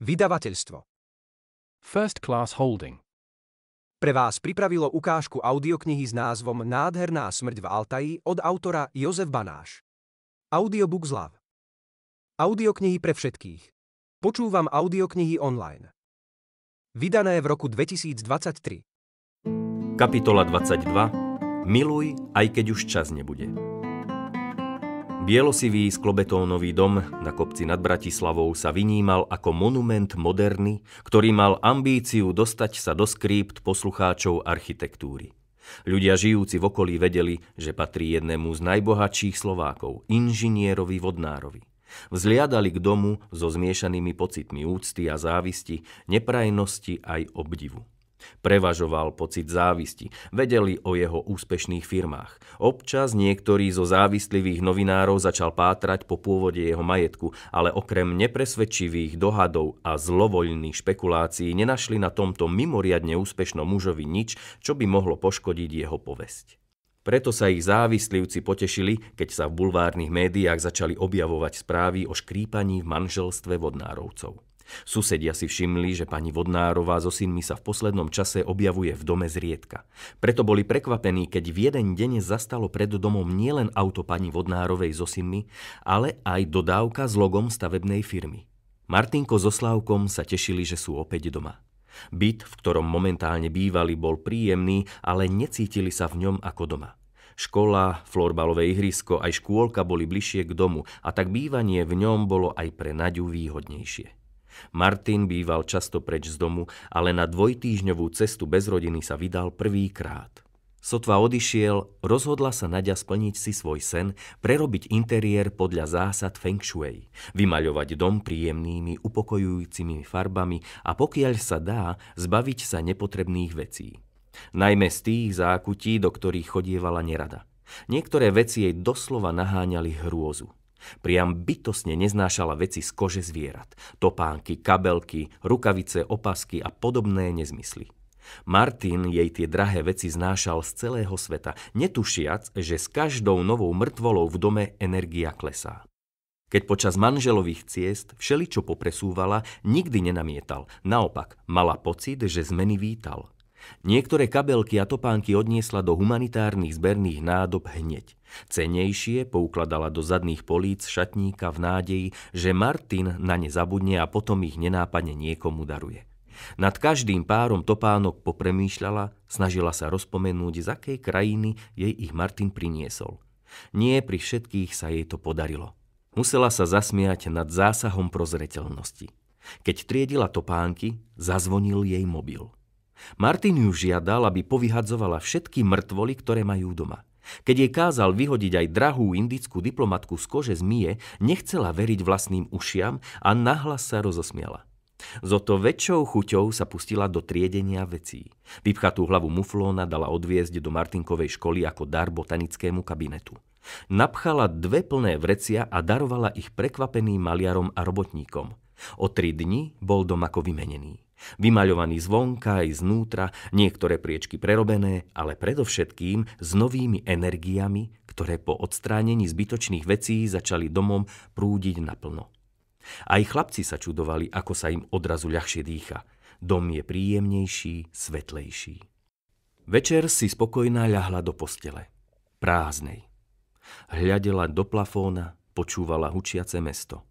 Vydavateľstvo. First Class Holding. Pre vás pripravilo ukážku audioknihy s názvom Nádherná smrť v Altaji od autora Jozef Banáš. Audiobook z Lav. Audioknihy pre všetkých. Počúvam audioknihy online. Vydané v roku 2023. Kapitola 22. Miluj, aj keď už čas nebude. Bielosivý sklobetónový dom na kopci nad Bratislavou sa vynímal ako monument moderny, ktorý mal ambíciu dostať sa do skrípt poslucháčov architektúry. Ľudia žijúci v okolí vedeli, že patrí jednému z najbohatších Slovákov, inžinierovi Vodnárovi. Vzliadali k domu so zmiešanými pocitmi úcty a závisti, neprajnosti aj obdivu. Prevažoval pocit závisti. Vedeli o jeho úspešných firmách. Občas niektorý zo závistlivých novinárov začal pátrať po pôvode jeho majetku, ale okrem nepresvedčivých dohadov a zlovoľných špekulácií nenašli na tomto mimoriadne úspešnom mužovi nič, čo by mohlo poškodiť jeho povesť. Preto sa ich závislivci potešili, keď sa v bulvárnych médiách začali objavovať správy o škrípaní v manželstve vodnárovcov. Susedia si všimli, že pani Vodnárová so synmi sa v poslednom čase objavuje v dome zriedka. Preto boli prekvapení, keď v jeden deň zastalo pred domom nielen auto pani Vodnárovej so synmi, ale aj dodávka s logom stavebnej firmy. Martinko so Slávkom sa tešili, že sú opäť doma. Byt, v ktorom momentálne bývali, bol príjemný, ale necítili sa v ňom ako doma. Škola, florbalové ihrisko aj škôlka boli bližšie k domu a tak bývanie v ňom bolo aj pre Naďu výhodnejšie. Martin býval často preč z domu, ale na dvojtýžňovú cestu bez rodiny sa vydal prvýkrát. Sotva odišiel, rozhodla sa Nadia splniť si svoj sen, prerobiť interiér podľa zásad Feng Shui, vymaľovať dom príjemnými, upokojujúcimi farbami a pokiaľ sa dá, zbaviť sa nepotrebných vecí. Najmä z tých zákutí, do ktorých chodievala nerada. Niektoré veci jej doslova naháňali hrôzu. Priam bytosne neznášala veci z kože zvierat. Topánky, kabelky, rukavice, opasky a podobné nezmysly. Martin jej tie drahé veci znášal z celého sveta, netušiac, že s každou novou mŕtvolou v dome energia klesá. Keď počas manželových ciest všeličo popresúvala, nikdy nenamietal. Naopak, mala pocit, že zmeny vítal – Niektoré kabelky a topánky odniesla do humanitárnych zberných nádob hneď. Cenejšie poukladala do zadných políc šatníka v nádeji, že Martin na ne zabudne a potom ich nenápadne niekomu daruje. Nad každým párom topánok popremýšľala, snažila sa rozpomenúť, z akej krajiny jej ich Martin priniesol. Nie pri všetkých sa jej to podarilo. Musela sa zasmiať nad zásahom prozreteľnosti. Keď triedila topánky, zazvonil jej mobil – Martin ju žiadal, aby povyhadzovala všetky mŕtvoly, ktoré majú doma. Keď jej kázal vyhodiť aj drahú indickú diplomatku z kože zmije, nechcela veriť vlastným ušiam a nahlas sa rozosmiala. S to väčšou chuťou sa pustila do triedenia vecí. Vypchatú hlavu muflóna dala odviezť do Martinkovej školy ako dar botanickému kabinetu. Napchala dve plné vrecia a darovala ich prekvapeným maliarom a robotníkom. O tri dni bol dom ako vymenený. Vymaľovaný zvonka aj znútra, niektoré priečky prerobené, ale predovšetkým s novými energiami, ktoré po odstránení zbytočných vecí začali domom prúdiť naplno. Aj chlapci sa čudovali, ako sa im odrazu ľahšie dýcha. Dom je príjemnejší, svetlejší. Večer si spokojná ľahla do postele. Prázdnej. Hľadela do plafóna, počúvala hučiace mesto.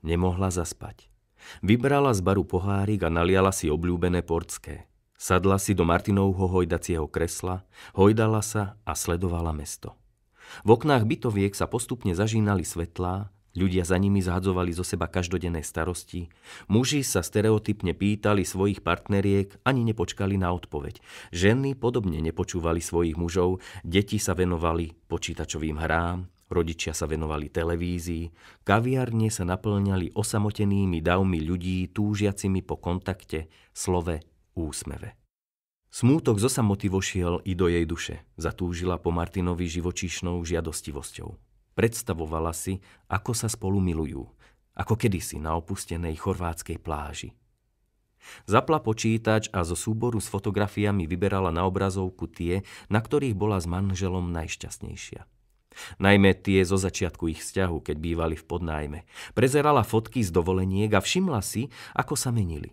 Nemohla zaspať. Vybrala z baru pohárik a naliala si obľúbené portské. Sadla si do Martinovho hojdacieho kresla, hojdala sa a sledovala mesto. V oknách bytoviek sa postupne zažínali svetlá, ľudia za nimi zhadzovali zo seba každodenné starosti, muži sa stereotypne pýtali svojich partneriek, ani nepočkali na odpoveď. Ženy podobne nepočúvali svojich mužov, deti sa venovali počítačovým hrám, Rodičia sa venovali televízii, kaviarne sa naplňali osamotenými davmi ľudí túžiacimi po kontakte, slove, úsmeve. Smútok zo samoty vošiel i do jej duše, zatúžila po Martinovi živočíšnou žiadostivosťou. Predstavovala si, ako sa spolu milujú, ako kedysi na opustenej chorvátskej pláži. Zapla počítač a zo súboru s fotografiami vyberala na obrazovku tie, na ktorých bola s manželom najšťastnejšia. Najmä tie zo začiatku ich vzťahu, keď bývali v podnájme. Prezerala fotky z dovoleniek a všimla si, ako sa menili.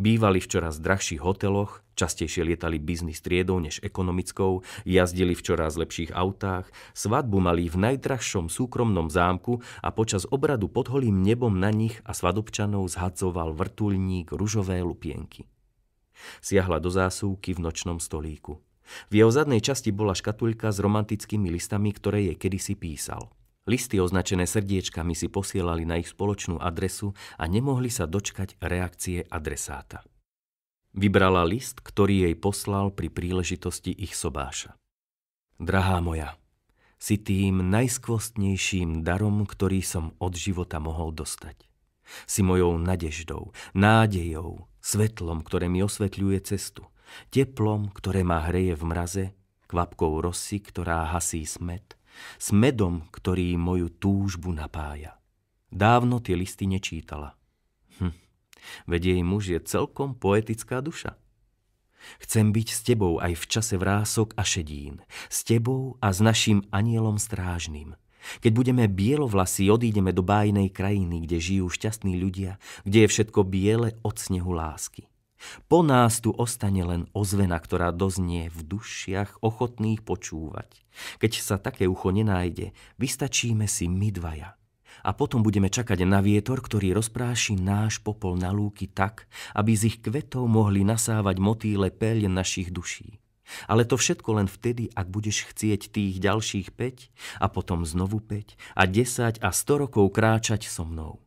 Bývali v čoraz drahších hoteloch, častejšie lietali biznis triedou než ekonomickou, jazdili v čoraz lepších autách, svadbu mali v najdrahšom súkromnom zámku a počas obradu pod holým nebom na nich a svadobčanov zhadzoval vrtulník ružové lupienky. Siahla do zásuvky v nočnom stolíku. V jeho zadnej časti bola škatulka s romantickými listami, ktoré jej kedysi písal. Listy označené srdiečkami si posielali na ich spoločnú adresu a nemohli sa dočkať reakcie adresáta. Vybrala list, ktorý jej poslal pri príležitosti ich sobáša. Drahá moja, si tým najskvostnejším darom, ktorý som od života mohol dostať. Si mojou nadeždou, nádejou, svetlom, ktoré mi osvetľuje cestu – teplom, ktoré ma hreje v mraze, kvapkou rosy, ktorá hasí smet, s medom, ktorý moju túžbu napája. Dávno tie listy nečítala. Hm, veď jej muž je celkom poetická duša. Chcem byť s tebou aj v čase vrások a šedín, s tebou a s našim anielom strážnym. Keď budeme bielovlasí, odídeme do bájnej krajiny, kde žijú šťastní ľudia, kde je všetko biele od snehu lásky. Po nás tu ostane len ozvena, ktorá doznie v dušiach ochotných počúvať. Keď sa také ucho nenájde, vystačíme si my dvaja. A potom budeme čakať na vietor, ktorý rozpráši náš popol na lúky tak, aby z ich kvetov mohli nasávať motýle peľ našich duší. Ale to všetko len vtedy, ak budeš chcieť tých ďalších 5 a potom znovu 5 a 10 a 100 rokov kráčať so mnou.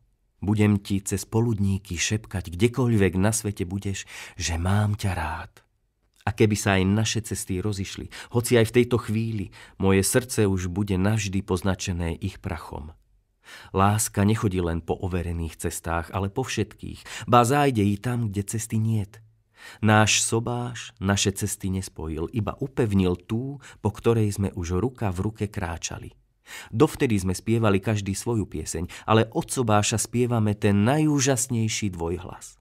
Budem ti cez poludníky šepkať, kdekoľvek na svete budeš, že mám ťa rád. A keby sa aj naše cesty rozišli, hoci aj v tejto chvíli, moje srdce už bude navždy poznačené ich prachom. Láska nechodí len po overených cestách, ale po všetkých, ba zájde i tam, kde cesty niet. Náš sobáš naše cesty nespojil, iba upevnil tú, po ktorej sme už ruka v ruke kráčali. Dovtedy sme spievali každý svoju pieseň, ale od sobáša spievame ten najúžasnejší dvojhlas.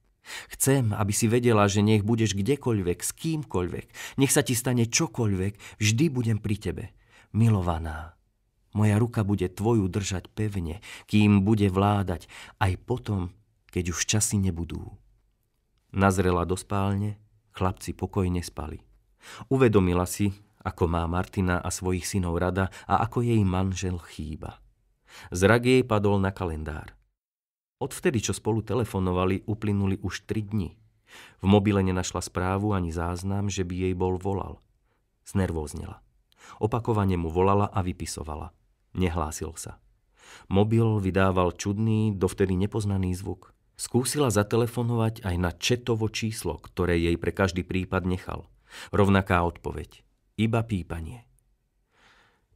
Chcem, aby si vedela, že nech budeš kdekoľvek, s kýmkoľvek, nech sa ti stane čokoľvek, vždy budem pri tebe. Milovaná, moja ruka bude tvoju držať pevne, kým bude vládať, aj potom, keď už časy nebudú. Nazrela do spálne, chlapci pokojne spali. Uvedomila si, ako má Martina a svojich synov rada a ako jej manžel chýba. Zrak jej padol na kalendár. Odvtedy, čo spolu telefonovali, uplynuli už tri dni. V mobile nenašla správu ani záznam, že by jej bol volal. Znervóznila. Opakovane mu volala a vypisovala. Nehlásil sa. Mobil vydával čudný, dovtedy nepoznaný zvuk. Skúsila zatelefonovať aj na četovo číslo, ktoré jej pre každý prípad nechal. Rovnaká odpoveď. Iba pípanie.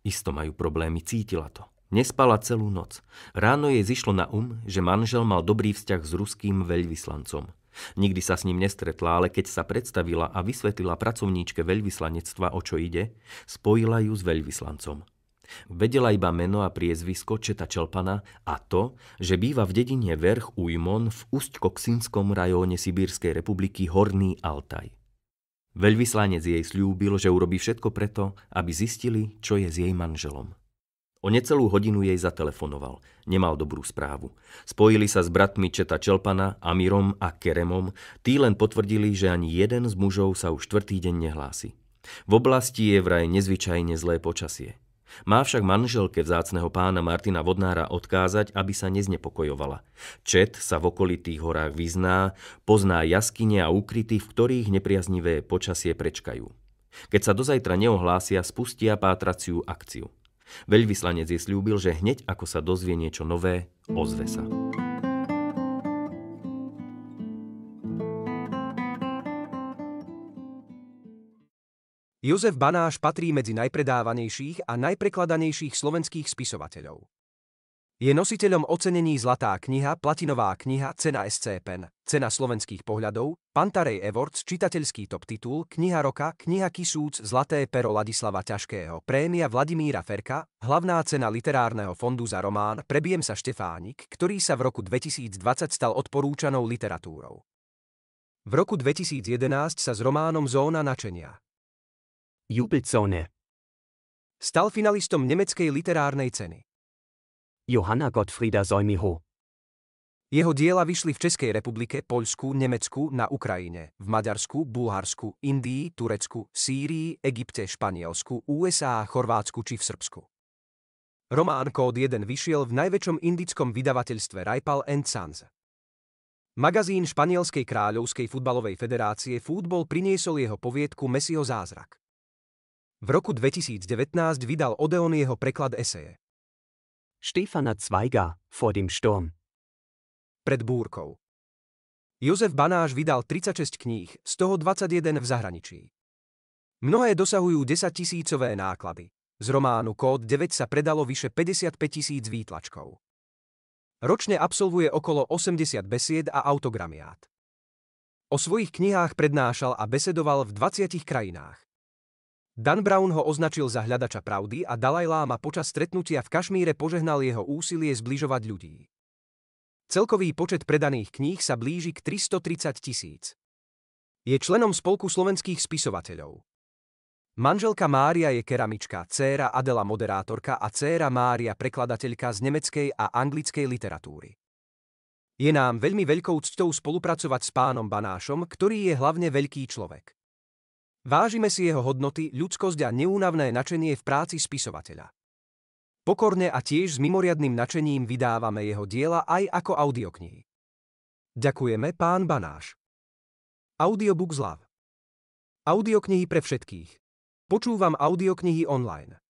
Isto majú problémy, cítila to. Nespala celú noc. Ráno jej zišlo na um, že manžel mal dobrý vzťah s ruským veľvyslancom. Nikdy sa s ním nestretla, ale keď sa predstavila a vysvetlila pracovníčke veľvyslanectva, o čo ide, spojila ju s veľvyslancom. Vedela iba meno a priezvisko Četa Čelpana a to, že býva v dedine Verch Ujmon v Ústkoksinskom rajóne Sibírskej republiky Horný Altaj. Veľvyslanec jej slúbil, že urobí všetko preto, aby zistili, čo je s jej manželom. O necelú hodinu jej zatelefonoval. Nemal dobrú správu. Spojili sa s bratmi Četa Čelpana, Amirom a Keremom. Tí len potvrdili, že ani jeden z mužov sa už štvrtý deň nehlási. V oblasti je vraj nezvyčajne zlé počasie. Má však manželke vzácného pána Martina Vodnára odkázať, aby sa neznepokojovala. Čet sa v okolitých horách vyzná, pozná jaskyne a úkryty, v ktorých nepriaznivé počasie prečkajú. Keď sa dozajtra neohlásia, spustia pátraciu akciu. Veľvyslanec je slúbil, že hneď ako sa dozvie niečo nové, ozve sa. Jozef Banáš patrí medzi najpredávanejších a najprekladanejších slovenských spisovateľov. Je nositeľom ocenení Zlatá kniha, Platinová kniha, Cena SCPN, Cena slovenských pohľadov, Pantarej Awards, čitateľský top titul, Kniha roka, Kniha Kisúc, Zlaté pero Ladislava Ťažkého, Prémia Vladimíra Ferka, Hlavná cena literárneho fondu za román Prebiem sa Štefánik, ktorý sa v roku 2020 stal odporúčanou literatúrou. V roku 2011 sa s románom Zóna načenia Jubelzone. Stal finalistom nemeckej literárnej ceny. Johanna Gottfrieda Zojmiho. Jeho diela vyšli v Českej republike, Poľsku, Nemecku, na Ukrajine, v Maďarsku, Bulharsku, Indii, Turecku, Sýrii, Egypte, Španielsku, USA, Chorvátsku či v Srbsku. Román Kód 1 vyšiel v najväčšom indickom vydavateľstve and Sons. Magazín Španielskej kráľovskej futbalovej federácie futbol priniesol jeho poviedku Messiho zázrak. V roku 2019 vydal Odeon jeho preklad eseje. Štefana Zweiga, Vor dem Sturm. Pred búrkou. Jozef Banáš vydal 36 kníh, z toho 21 v zahraničí. Mnohé dosahujú 10 tisícové náklady. Z románu Kód 9 sa predalo vyše 55 tisíc výtlačkov. Ročne absolvuje okolo 80 besied a autogramiát. O svojich knihách prednášal a besedoval v 20 krajinách. Dan Brown ho označil za hľadača pravdy a Dalaj Lama počas stretnutia v Kašmíre požehnal jeho úsilie zbližovať ľudí. Celkový počet predaných kníh sa blíži k 330 tisíc. Je členom Spolku slovenských spisovateľov. Manželka Mária je keramička, dcéra Adela moderátorka a dcéra Mária prekladateľka z nemeckej a anglickej literatúry. Je nám veľmi veľkou cťou spolupracovať s pánom Banášom, ktorý je hlavne veľký človek. Vážime si jeho hodnoty, ľudskosť a neúnavné načenie v práci spisovateľa. Pokorne a tiež s mimoriadným načením vydávame jeho diela aj ako audioknihy. Ďakujeme pán Banáš. Audiobook z Audioknihy pre všetkých. Počúvam audioknihy online.